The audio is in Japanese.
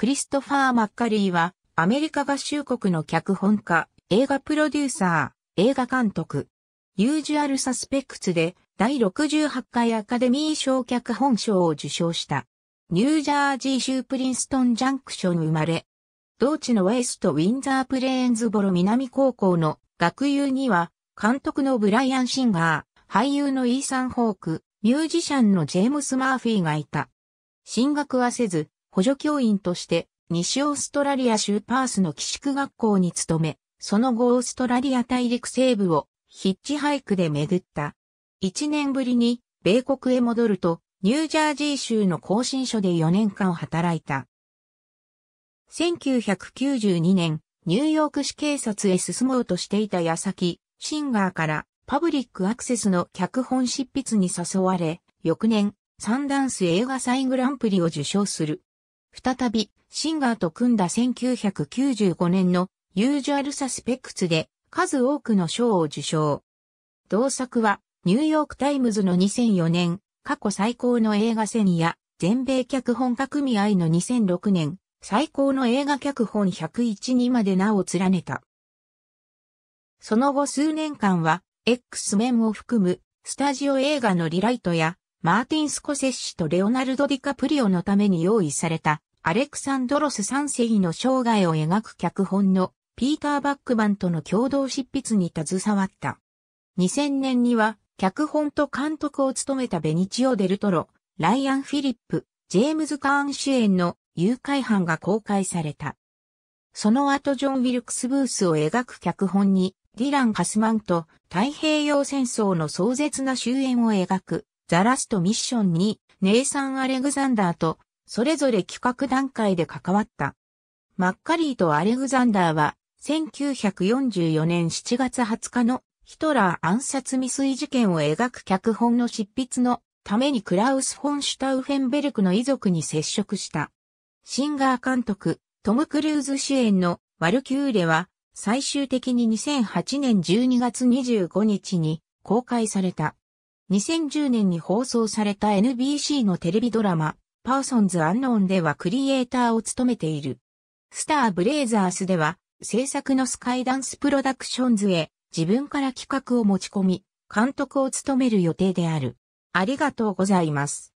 クリストファー・マッカリーは、アメリカ合衆国の脚本家、映画プロデューサー、映画監督、ユージュアル・サスペクツで、第68回アカデミー賞脚本賞を受賞した。ニュージャージー州プリンストン・ジャンクション生まれ、同地のウェスト・ウィンザー・プレーンズボロ南高校の学友には、監督のブライアン・シンガー、俳優のイーサン・ホーク、ミュージシャンのジェームス・マーフィーがいた。進学はせず、補助教員として西オーストラリア州パースの寄宿学校に勤め、その後オーストラリア大陸西部をヒッチハイクで巡った。一年ぶりに米国へ戻ると、ニュージャージー州の更新所で4年間働いた。1992年、ニューヨーク市警察へ進もうとしていた矢先、シンガーからパブリックアクセスの脚本執筆に誘われ、翌年、サンダンス映画祭グランプリを受賞する。再び、シンガーと組んだ1995年のユージュアルサスペクツで数多くの賞を受賞。同作は、ニューヨークタイムズの2004年、過去最高の映画戦や、全米脚本家組合の2006年、最高の映画脚本101にまで名を連ねた。その後数年間は、X 面を含む、スタジオ映画のリライトや、マーティン・スコセッシとレオナルド・ディカプリオのために用意された、アレクサンドロス三世の生涯を描く脚本のピーター・バックマンとの共同執筆に携わった。2000年には、脚本と監督を務めたベニチオ・デルトロ、ライアン・フィリップ、ジェームズ・カーン主演の誘拐犯が公開された。その後ジョン・ウィルクス・ブースを描く脚本に、ディラン・カスマンと太平洋戦争の壮絶な終焉を描くザラストミッションにネイサン・アレグザンダーとそれぞれ企画段階で関わった。マッカリーとアレグザンダーは1944年7月20日のヒトラー暗殺未遂事件を描く脚本の執筆のためにクラウス・フォン・シュタウフェンベルクの遺族に接触した。シンガー監督、トム・クルーズ主演のワルキューレは最終的に2008年12月25日に公開された。2010年に放送された NBC のテレビドラマ、パーソンズ・アンノーンではクリエイターを務めている。スター・ブレイザースでは、制作のスカイダンスプロダクションズへ自分から企画を持ち込み、監督を務める予定である。ありがとうございます。